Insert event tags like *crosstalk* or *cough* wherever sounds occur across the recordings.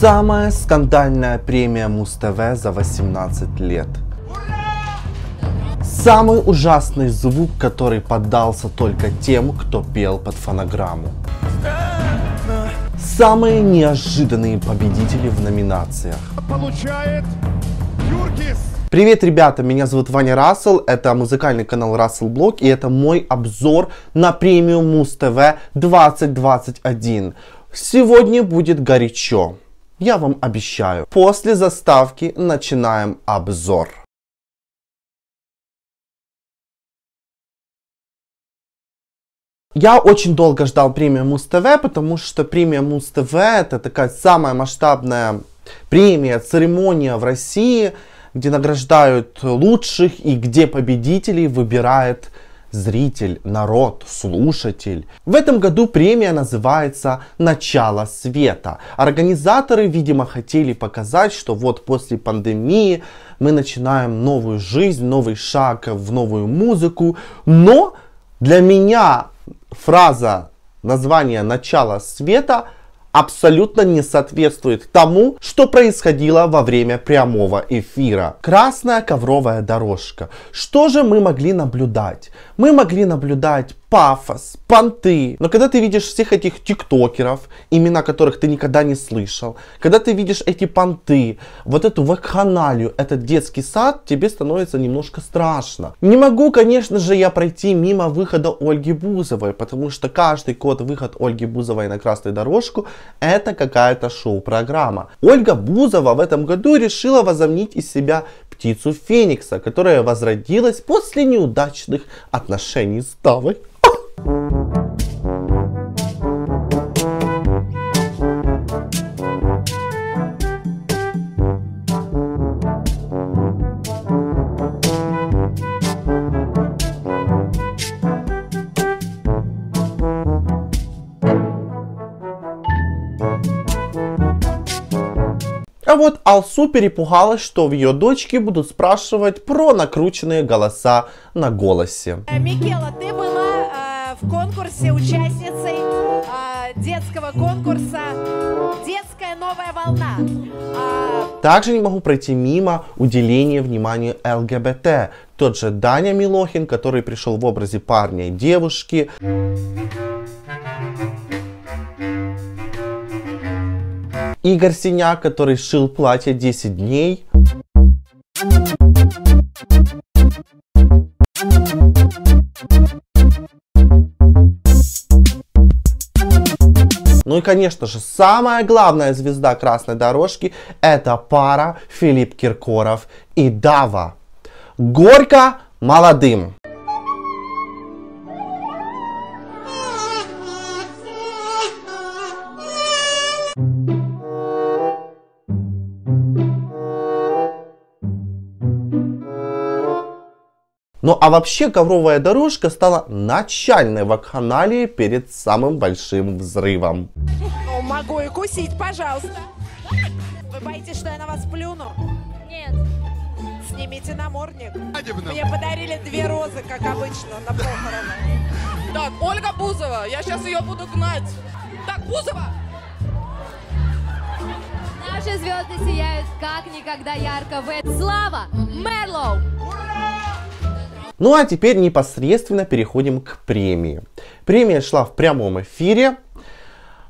Самая скандальная премия Муз-ТВ за 18 лет. Самый ужасный звук, который поддался только тем, кто пел под фонограмму. Самые неожиданные победители в номинациях. Получает Юргис. Привет, ребята, меня зовут Ваня Рассел, это музыкальный канал Рассел Блог, и это мой обзор на премию Муз ТВ 2021. Сегодня будет горячо. Я вам обещаю. После заставки начинаем обзор. Я очень долго ждал премию Муз ТВ, потому что премия Муз ТВ это такая самая масштабная премия, церемония в России, где награждают лучших и где победителей выбирает зритель, народ, слушатель. В этом году премия называется «Начало света». Организаторы, видимо, хотели показать, что вот после пандемии мы начинаем новую жизнь, новый шаг в новую музыку. Но для меня фраза название «Начало света» – абсолютно не соответствует тому, что происходило во время прямого эфира. Красная ковровая дорожка. Что же мы могли наблюдать? Мы могли наблюдать пафос, понты. Но когда ты видишь всех этих тиктокеров, имена которых ты никогда не слышал, когда ты видишь эти понты, вот эту вакханалию, этот детский сад, тебе становится немножко страшно. Не могу, конечно же, я пройти мимо выхода Ольги Бузовой, потому что каждый год выход Ольги Бузовой на красную дорожку – это какая-то шоу-программа. Ольга Бузова в этом году решила возомнить из себя птицу Феникса, которая возродилась после неудачных отношений с Давой. вот Алсу перепугалась, что в ее дочке будут спрашивать про накрученные голоса на голосе. Э, Микела, ты была э, в конкурсе участницей э, детского конкурса «Детская новая волна». Э... Также не могу пройти мимо уделения внимания ЛГБТ. Тот же Даня Милохин, который пришел в образе парня и девушки. Игорь Синяк, который шил платье 10 дней. Ну и, конечно же, самая главная звезда красной дорожки – это пара Филипп Киркоров и Дава. Горько молодым. Ну а вообще ковровая дорожка стала начальной вакханалией перед самым большим взрывом. Ну, могу и кусить, пожалуйста. Вы боитесь, что я на вас плюну? Нет. Снимите намордник. Мне подарили две розы, как обычно, на похороны. Так, Ольга Бузова, я сейчас ее буду гнать. Так, Бузова! Наши звезды сияют как никогда ярко. Вы... Слава Мерлоу! Ну а теперь непосредственно переходим к премии. Премия шла в прямом эфире.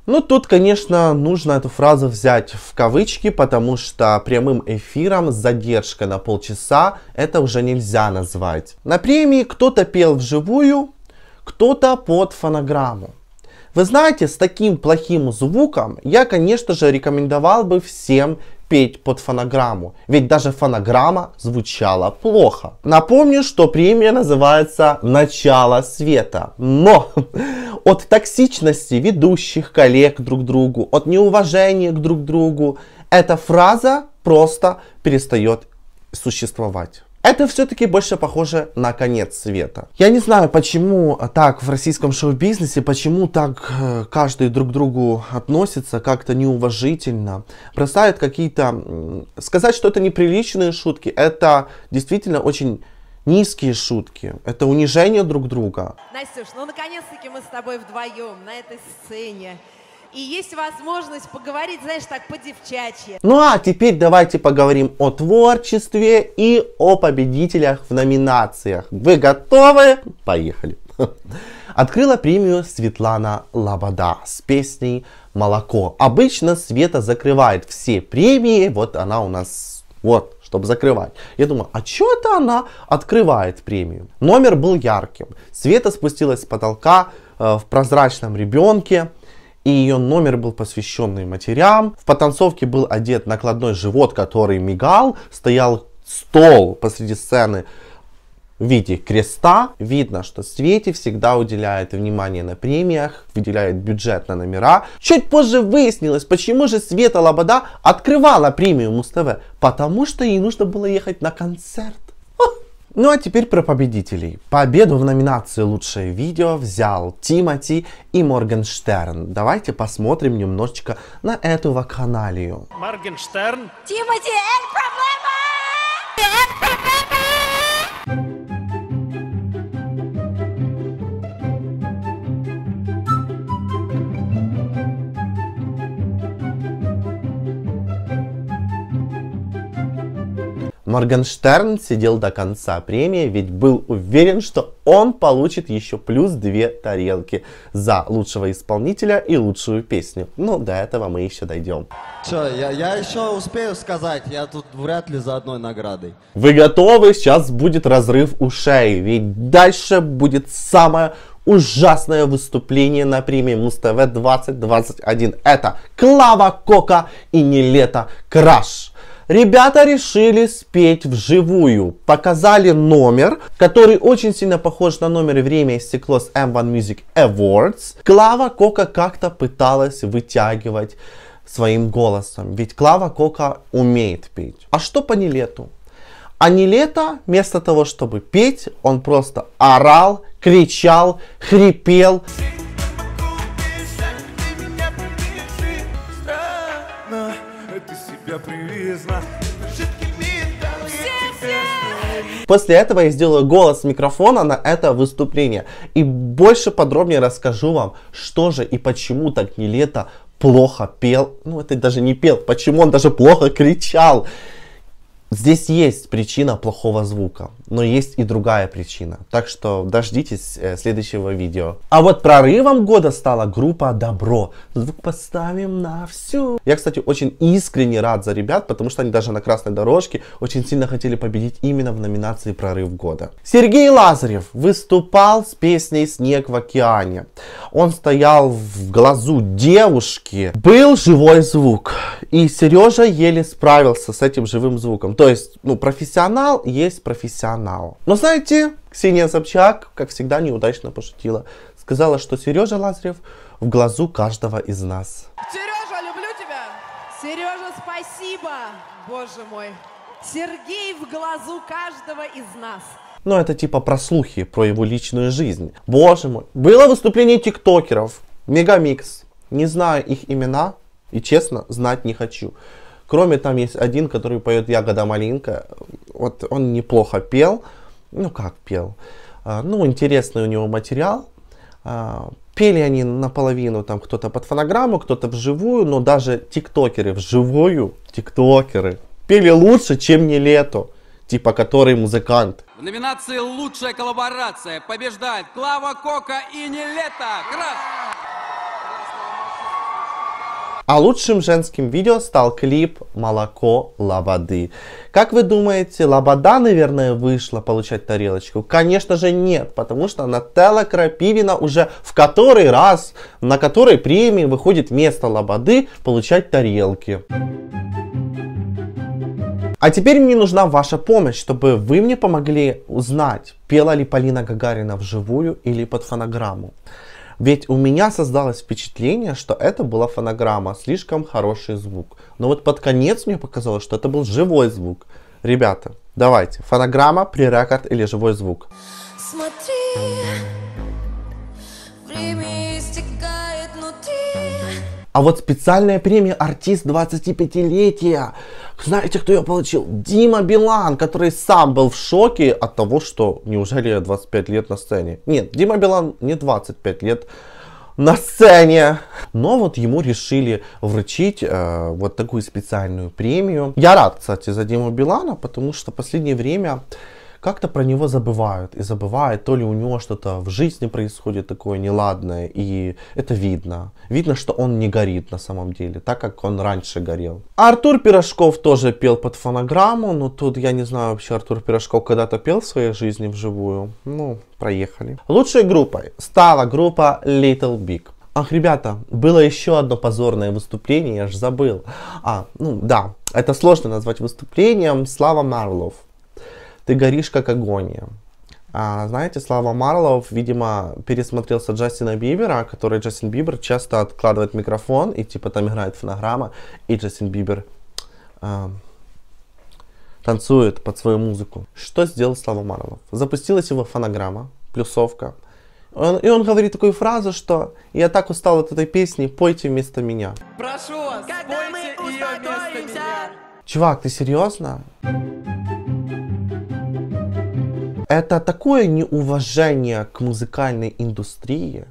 но ну, тут, конечно, нужно эту фразу взять в кавычки, потому что прямым эфиром с задержкой на полчаса это уже нельзя назвать. На премии кто-то пел вживую, кто-то под фонограмму. Вы знаете, с таким плохим звуком я, конечно же, рекомендовал бы всем петь под фонограмму, ведь даже фонограмма звучала плохо. Напомню, что премия называется «Начало света», но *laughs* от токсичности ведущих коллег друг к другу, от неуважения к друг другу, эта фраза просто перестает существовать. Это все-таки больше похоже на конец света. Я не знаю, почему так в российском шоу-бизнесе, почему так э, каждый друг к другу относится как-то неуважительно, бросают какие-то... Сказать, что это неприличные шутки, это действительно очень низкие шутки, это унижение друг друга. Настюш, ну наконец-таки мы с тобой вдвоем на этой сцене и есть возможность поговорить, знаешь, так по-девчачьи. Ну а теперь давайте поговорим о творчестве и о победителях в номинациях. Вы готовы? Поехали. *laughs* Открыла премию Светлана Лобода с песней «Молоко». Обычно Света закрывает все премии, вот она у нас, вот, чтобы закрывать. Я думаю, а что это она открывает премию? Номер был ярким. Света спустилась с потолка э, в прозрачном ребенке и ее номер был посвященный матерям. В потанцовке был одет накладной живот, который мигал, стоял стол посреди сцены в виде креста. Видно, что Свете всегда уделяет внимание на премиях, выделяет бюджет на номера. Чуть позже выяснилось, почему же Света Лобода открывала премию Муз-ТВ. Потому что ей нужно было ехать на концерт. Ну а теперь про победителей. Победу в номинации «Лучшее видео» взял Тимати и Моргенштерн. Давайте посмотрим немножечко на эту вакханалию. Моргенштерн. Тимати, проблема! проблема! Моргенштерн сидел до конца премии, ведь был уверен, что он получит еще плюс две тарелки за лучшего исполнителя и лучшую песню. Но ну, до этого мы еще дойдем. Че, я, я еще успею сказать, я тут вряд ли за одной наградой. Вы готовы? Сейчас будет разрыв ушей, ведь дальше будет самое ужасное выступление на премии Муз-ТВ 2021. Это Клава Кока и Нилета Краш. Ребята решили спеть вживую. Показали номер, который очень сильно похож на номер «Время и стекло» с M1 Music Awards. Клава Кока как-то пыталась вытягивать своим голосом. Ведь Клава Кока умеет петь. А что по Нилету? А Нилета, вместо того, чтобы петь, он просто орал, кричал, хрипел. Хрипел. дороговизна. После этого я сделаю голос микрофона на это выступление. И больше подробнее расскажу вам, что же и почему так не лето плохо пел. Ну, это даже не пел, почему он даже плохо кричал. Здесь есть причина плохого звука, но есть и другая причина, так что дождитесь э, следующего видео. А вот прорывом года стала группа Добро. Звук поставим на всю. Я, кстати, очень искренне рад за ребят, потому что они даже на красной дорожке очень сильно хотели победить именно в номинации прорыв года. Сергей Лазарев выступал с песней «Снег в океане». Он стоял в глазу девушки. Был живой звук. И Сережа еле справился с этим живым звуком. То есть, ну, профессионал есть профессионал. Но знаете, Ксения Собчак, как всегда, неудачно пошутила. Сказала, что Сережа Лазарев в глазу каждого из нас. Сережа, люблю тебя! Сережа, спасибо! Боже мой! Сергей в глазу каждого из нас. ну, это типа про слухи, про его личную жизнь. Боже мой. Было выступление тиктокеров. Мегамикс. Не знаю их имена, и честно, знать не хочу. Кроме там есть один, который поет «Ягода малинка». Вот он неплохо пел. Ну, как пел? А, ну, интересный у него материал. А, пели они наполовину, там кто-то под фонограмму, кто-то вживую, но даже тиктокеры вживую, тиктокеры, пели лучше, чем не лето, типа который музыкант. В номинации «Лучшая коллаборация» побеждает Клава Кока и Нелета. Красавчик! А лучшим женским видео стал клип «Молоко Лободы». Как вы думаете, Лобода, наверное, вышла получать тарелочку? Конечно же нет, потому что Нателла Крапивина уже в который раз, на которой премии выходит вместо Лободы получать тарелки. А теперь мне нужна ваша помощь, чтобы вы мне помогли узнать, пела ли Полина Гагарина вживую или под фонограмму. Ведь у меня создалось впечатление, что это была фонограмма, слишком хороший звук. Но вот под конец мне показалось, что это был живой звук. Ребята, давайте, фонограмма, пререкорд или живой звук. Смотри, А вот специальная премия «Артист 25-летия». Знаете, кто ее получил? Дима Билан, который сам был в шоке от того, что неужели я 25 лет на сцене. Нет, Дима Билан не 25 лет на сцене. Но вот ему решили вручить э, вот такую специальную премию. Я рад, кстати, за Диму Билана, потому что в последнее время как-то про него забывают. И забывают, то ли у него что-то в жизни происходит такое неладное, и это видно. Видно, что он не горит на самом деле, так как он раньше горел. Артур Пирожков тоже пел под фонограмму, но тут я не знаю вообще, Артур Пирожков когда-то пел в своей жизни вживую. Ну, проехали. Лучшей группой стала группа Little Big. Ах, ребята, было еще одно позорное выступление, я же забыл. А, ну да, это сложно назвать выступлением Слава Марлов. Ты горишь как огонь. А, знаете, Слава Марлов, видимо, пересмотрелся Джастина Бибера, который Джастин Бибер часто откладывает микрофон и типа там играет фонограмма, и Джастин Бибер э, танцует под свою музыку. Что сделал Слава Марлов? Запустилась его фонограмма, плюсовка. Он, и он говорит такую фразу, что «Я так устал от этой песни, пойте вместо меня». Прошу вас, Когда пойте мы ее вместо меня. Чувак, ты серьезно? это такое неуважение к музыкальной индустрии,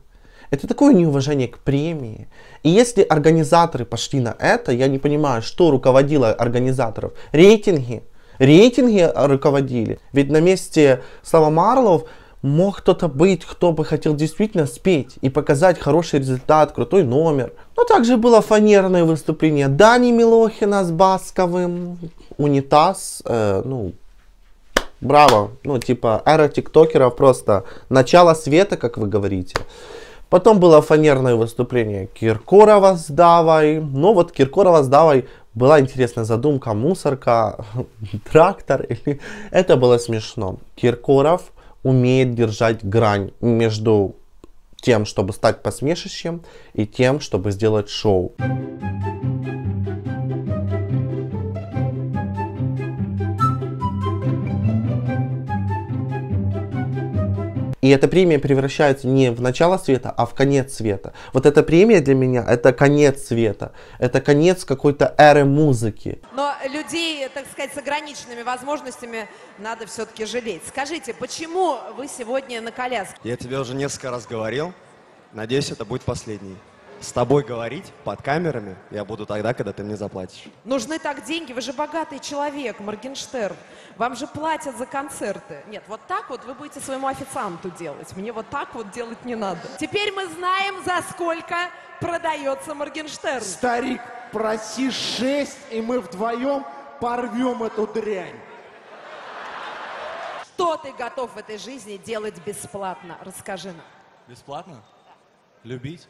это такое неуважение к премии. И если организаторы пошли на это, я не понимаю, что руководило организаторов. Рейтинги. Рейтинги руководили. Ведь на месте Слава Марлов мог кто-то быть, кто бы хотел действительно спеть и показать хороший результат, крутой номер. Но также было фанерное выступление Дани Милохина с Басковым, Унитаз, э, ну, браво. Ну, типа, эра тиктокеров просто начало света, как вы говорите. Потом было фанерное выступление Киркорова с Давой. Ну вот Киркорова с Давой была интересная задумка, мусорка, *laughs* трактор. Или... *laughs* Это было смешно. Киркоров умеет держать грань между тем, чтобы стать посмешищем, и тем, чтобы сделать шоу. И эта премия превращается не в начало света, а в конец света. Вот эта премия для меня это конец света, это конец какой-то эры музыки. Но людей, так сказать, с ограниченными возможностями надо все-таки жалеть. Скажите, почему вы сегодня на коляске? Я тебе уже несколько раз говорил, надеюсь, это будет последний с тобой говорить под камерами я буду тогда, когда ты мне заплатишь. Нужны так деньги, вы же богатый человек, Моргенштерн. Вам же платят за концерты. Нет, вот так вот вы будете своему официанту делать. Мне вот так вот делать не надо. Теперь мы знаем, за сколько продается Моргенштерн. Старик, проси шесть, и мы вдвоем порвем эту дрянь. Что ты готов в этой жизни делать бесплатно? Расскажи нам. Бесплатно? Да. Любить?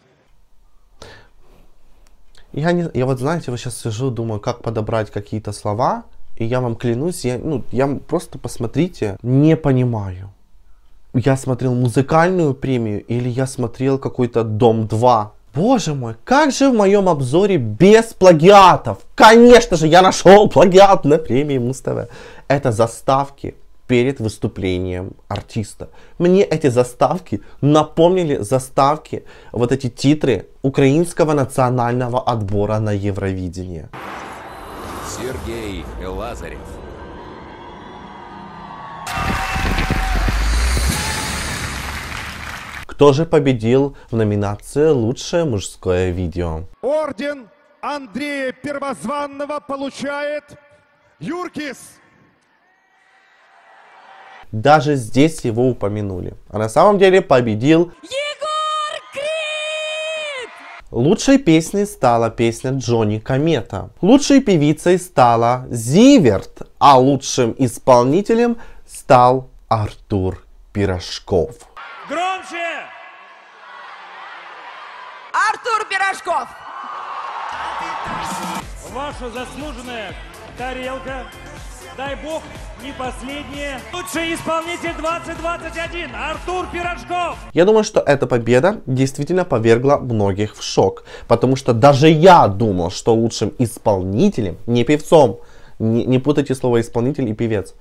я, не, я вот, знаете, вот сейчас сижу, думаю, как подобрать какие-то слова, и я вам клянусь, я, ну, я просто посмотрите, не понимаю. Я смотрел музыкальную премию или я смотрел какой-то Дом 2. Боже мой, как же в моем обзоре без плагиатов? Конечно же, я нашел плагиат на премии Муз-ТВ. Это заставки перед выступлением артиста. Мне эти заставки напомнили заставки, вот эти титры украинского национального отбора на Евровидение. Сергей Лазарев. Кто же победил в номинации «Лучшее мужское видео»? Орден Андрея Первозванного получает Юркис. Даже здесь его упомянули. А на самом деле победил... Егор Крид! Лучшей песней стала песня Джонни Комета. Лучшей певицей стала Зиверт, а лучшим исполнителем стал Артур Пирожков. Громче! Артур Пирожков! Ваша заслуженная тарелка дай бог, не последнее. Лучший исполнитель 2021 Артур Пирожков. Я думаю, что эта победа действительно повергла многих в шок, потому что даже я думал, что лучшим исполнителем, не певцом, не, не путайте слово исполнитель и певец,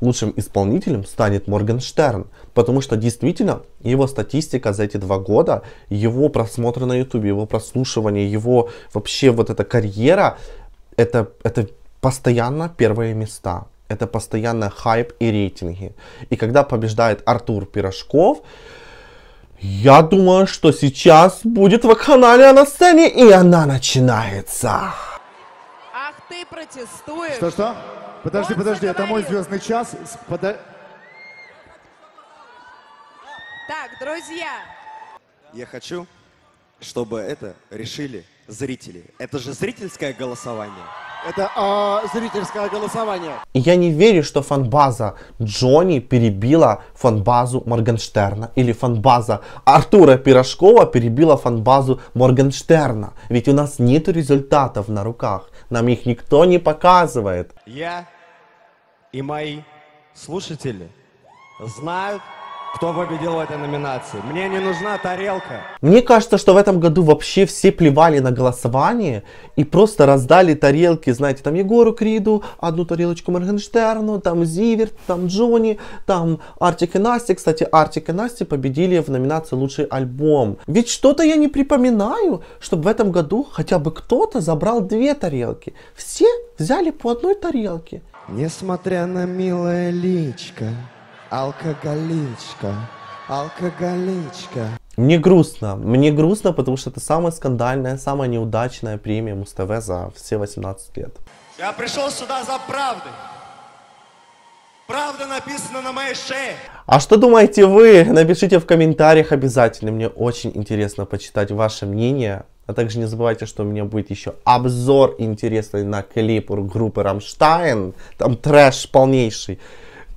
лучшим исполнителем станет Моргенштерн, потому что действительно его статистика за эти два года, его просмотры на ютубе, его прослушивание, его вообще вот эта карьера, это, это постоянно первые места. Это постоянно хайп и рейтинги. И когда побеждает Артур Пирожков, я думаю, что сейчас будет вакханалия на сцене, и она начинается. Ах, ты протестуешь. Что-что? Подожди, Он подожди, заговорил. это мой звездный час. Подо... Так, друзья. Я хочу, чтобы это решили Зрители, Это же зрительское голосование. Это э, зрительское голосование. Я не верю, что фанбаза Джонни перебила фанбазу Моргенштерна. Или фанбаза Артура Пирожкова перебила фанбазу Моргенштерна. Ведь у нас нет результатов на руках. Нам их никто не показывает. Я и мои слушатели знают кто победил в этой номинации. Мне не нужна тарелка. Мне кажется, что в этом году вообще все плевали на голосование и просто раздали тарелки, знаете, там Егору Криду, одну тарелочку Моргенштерну, там Зиверт, там Джонни, там Артик и Настя, Кстати, Артик и Настя победили в номинации «Лучший альбом». Ведь что-то я не припоминаю, чтобы в этом году хотя бы кто-то забрал две тарелки. Все взяли по одной тарелке. Несмотря на милое личко, Алкоголичка, алкоголичка. Мне грустно. Мне грустно, потому что это самая скандальная, самая неудачная премия Муз-ТВ за все 18 лет. Я пришел сюда за правдой. Правда написана на моей шее. А что думаете вы? Напишите в комментариях обязательно. Мне очень интересно почитать ваше мнение. А также не забывайте, что у меня будет еще обзор интересный на клип группы Рамштайн. Там трэш полнейший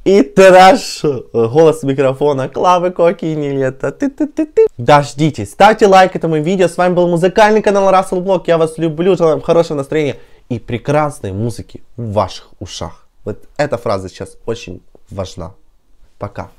и тыраж голос микрофона Клавы Кокини лето. Ты -ты -ты -ты. Дождитесь, ставьте лайк этому видео. С вами был музыкальный канал Russell Блок. Я вас люблю, желаю вам хорошего настроения и прекрасной музыки в ваших ушах. Вот эта фраза сейчас очень важна. Пока.